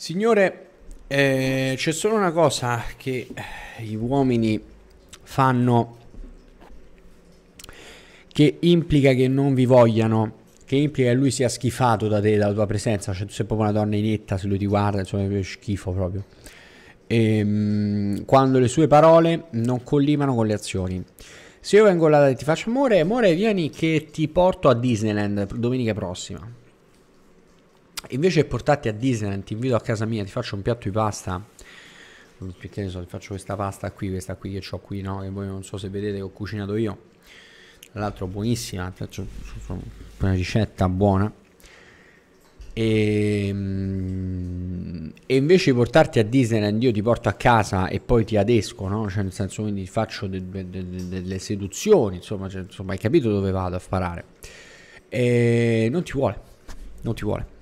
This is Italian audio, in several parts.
Signore, eh, c'è solo una cosa che gli eh, uomini fanno che implica che non vi vogliano, che implica che lui sia schifato da te, dalla tua presenza, cioè tu sei proprio una donna inetta, se lui ti guarda, insomma è schifo proprio. E, ehm, quando le sue parole non collimano con le azioni. Se io vengo là e ti faccio amore, amore, vieni che ti porto a Disneyland domenica prossima. Invece di portarti a Disneyland, ti invito a casa mia, ti faccio un piatto di pasta. Mm, che ne so, ti faccio questa pasta qui, questa qui che ho qui, no? Che voi non so se vedete che ho cucinato io. Tra l'altro buonissima, ti faccio una ricetta buona. E, ehm, e, invece di portarti a Disneyland io ti porto a casa e poi ti adesco, no? Cioè nel senso quindi faccio de, de, de, delle seduzioni, insomma, cioè, insomma hai capito dove vado a sparare. E eh, non ti vuole, non ti vuole.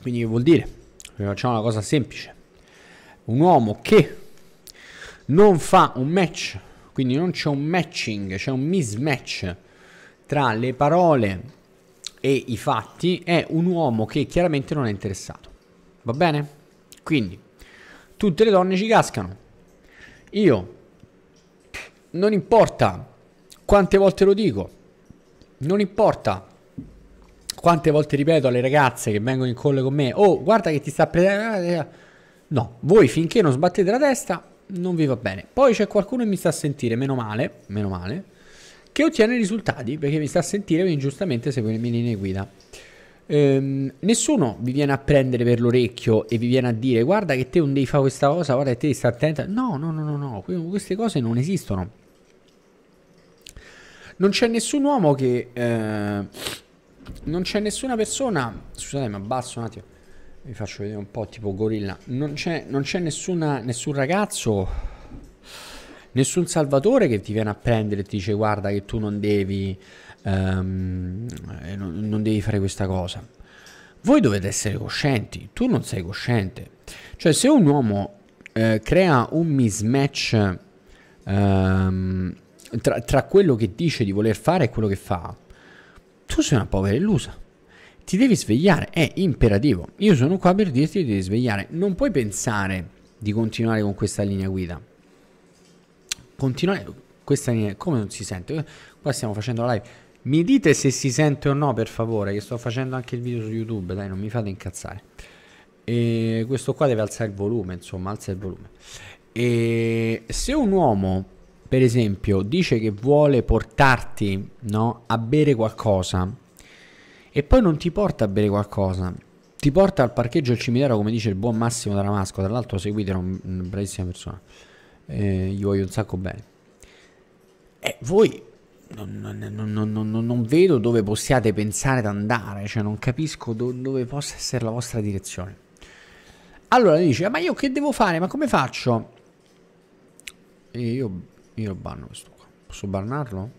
Quindi che vuol dire? Facciamo una cosa semplice. Un uomo che non fa un match, quindi non c'è un matching, c'è un mismatch tra le parole e i fatti, è un uomo che chiaramente non è interessato. Va bene? Quindi, tutte le donne ci cascano. Io, non importa quante volte lo dico, non importa quante volte ripeto alle ragazze che vengono in call con me, oh guarda che ti sta prendendo... No, voi finché non sbattete la testa non vi va bene. Poi c'è qualcuno che mi sta a sentire, meno male, meno male, che ottiene risultati perché mi sta a sentire ingiustamente giustamente segue le mie linee guida. Ehm, nessuno vi viene a prendere per l'orecchio e vi viene a dire guarda che te non devi fare questa cosa, guarda che te devi stare attenta. No, no, no, no, no, queste cose non esistono. Non c'è nessun uomo che... Eh non c'è nessuna persona. Scusate, mi abbasso un attimo. Vi faccio vedere un po' tipo gorilla. Non c'è, nessun ragazzo, nessun salvatore che ti viene a prendere e ti dice guarda che tu non devi, um, non, non devi fare questa cosa. Voi dovete essere coscienti, tu non sei cosciente. Cioè se un uomo eh, crea un mismatch ehm, tra, tra quello che dice di voler fare e quello che fa, tu sei una povera illusa. Ti devi svegliare, è imperativo. Io sono qua per dirti di svegliare. Non puoi pensare di continuare con questa linea guida. Continuare questa linea come non si sente? Qua stiamo facendo la live. Mi dite se si sente o no, per favore, che sto facendo anche il video su YouTube, dai, non mi fate incazzare. E questo qua deve alzare il volume, insomma, alza il volume. E se un uomo per esempio, dice che vuole portarti no, a bere qualcosa e poi non ti porta a bere qualcosa, ti porta al parcheggio del cimitero, come dice il buon Massimo Damasco. tra l'altro seguitelo, una bravissima persona, eh, gli voglio un sacco bene. E eh, voi non, non, non, non, vedo dove possiate pensare di andare, cioè non capisco do, dove possa essere la vostra direzione. Allora dice, ah, ma io che devo fare? Ma come faccio? E io io banno questo qua. Posso bannarlo?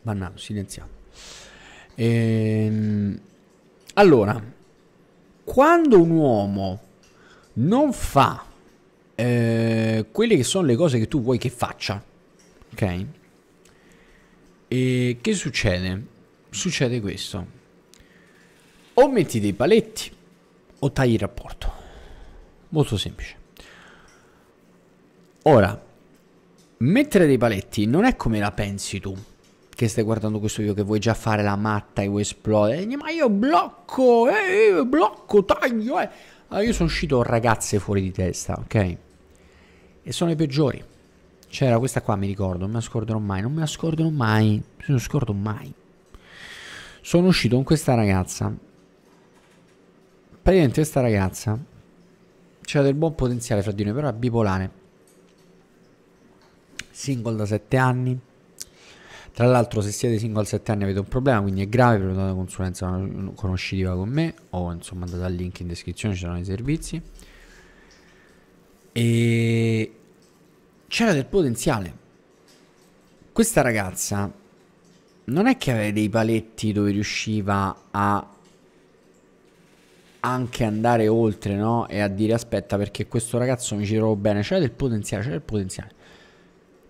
Bannato, silenziato. Ehm, allora, quando un uomo non fa eh, quelle che sono le cose che tu vuoi che faccia, ok? E che succede? Succede questo. O metti dei paletti o tagli il rapporto. Molto semplice. Ora, Mettere dei paletti non è come la pensi tu che stai guardando questo video, che vuoi già fare la matta e vuoi esplodere. Ma io blocco, eh, io blocco, taglio. Eh. Allora io sono uscito ragazze fuori di testa, ok? E sono i peggiori. C'era cioè, questa qua, mi ricordo, non me la scorderò mai, non me la scorderò mai, non me la scordo mai. Sono uscito con questa ragazza. Praticamente questa ragazza c'era del buon potenziale fra di noi, però è bipolare single da 7 anni. Tra l'altro se siete single da 7 anni avete un problema, quindi è grave, prenotate consulenza conoscitiva con me o insomma andate al link in descrizione, ci saranno i servizi. E c'era del potenziale. Questa ragazza non è che aveva dei paletti dove riusciva a anche andare oltre, no? E a dire aspetta perché questo ragazzo mi ci trovo bene, c'era del potenziale, c'era del potenziale.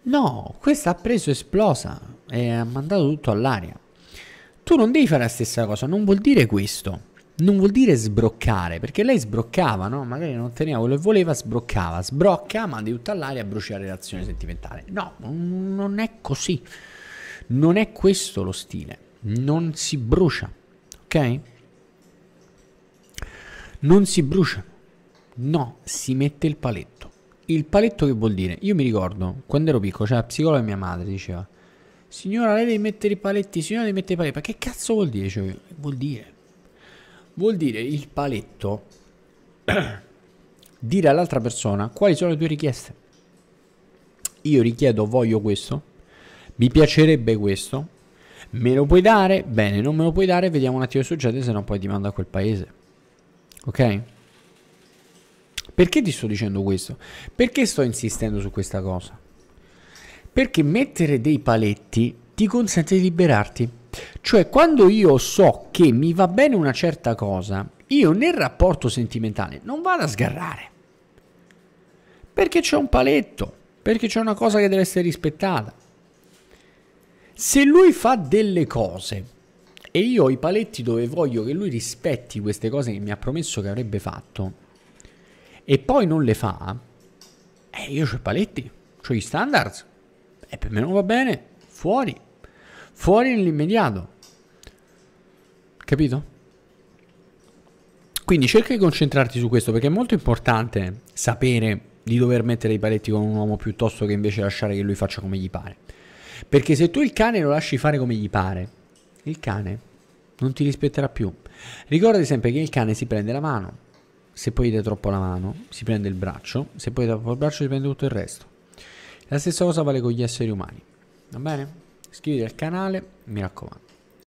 No, questa ha preso esplosa e ha mandato tutto all'aria. Tu non devi fare la stessa cosa, non vuol dire questo. Non vuol dire sbroccare, perché lei sbroccava, no? Magari non teneva quello che voleva, sbroccava. Sbrocca, manda tutto all'aria e brucia la relazione sentimentale. No, non è così. Non è questo lo stile. Non si brucia, ok? Non si brucia. No, si mette il paletto. Il paletto che vuol dire? Io mi ricordo, quando ero piccolo, c'era cioè la psicologa mia madre, diceva Signora, lei deve mettere i paletti, signora deve mettere i paletti. Ma che cazzo vuol dire? Cioè, vuol dire? Vuol dire il paletto dire all'altra persona quali sono le tue richieste. Io richiedo, voglio questo, mi piacerebbe questo, me lo puoi dare? Bene, non me lo puoi dare, vediamo un attimo che succede, se no poi ti mando a quel paese. Ok? Perché ti sto dicendo questo? Perché sto insistendo su questa cosa? Perché mettere dei paletti ti consente di liberarti. Cioè, quando io so che mi va bene una certa cosa, io nel rapporto sentimentale non vado a sgarrare. Perché c'è un paletto, perché c'è una cosa che deve essere rispettata. Se lui fa delle cose e io ho i paletti dove voglio che lui rispetti queste cose che mi ha promesso che avrebbe fatto, e poi non le fa, eh, io ho i paletti, ho gli standards, e per me non va bene, fuori, fuori nell'immediato. Capito? Quindi cerca di concentrarti su questo perché è molto importante sapere di dover mettere i paletti con un uomo piuttosto che invece lasciare che lui faccia come gli pare. Perché se tu il cane lo lasci fare come gli pare, il cane non ti rispetterà più. Ricordati sempre che il cane si prende la mano, se poi dai troppo la mano, si prende il braccio, se poi dai troppo il braccio, si prende tutto il resto. La stessa cosa vale con gli esseri umani. Va bene? Iscriviti al canale, mi raccomando.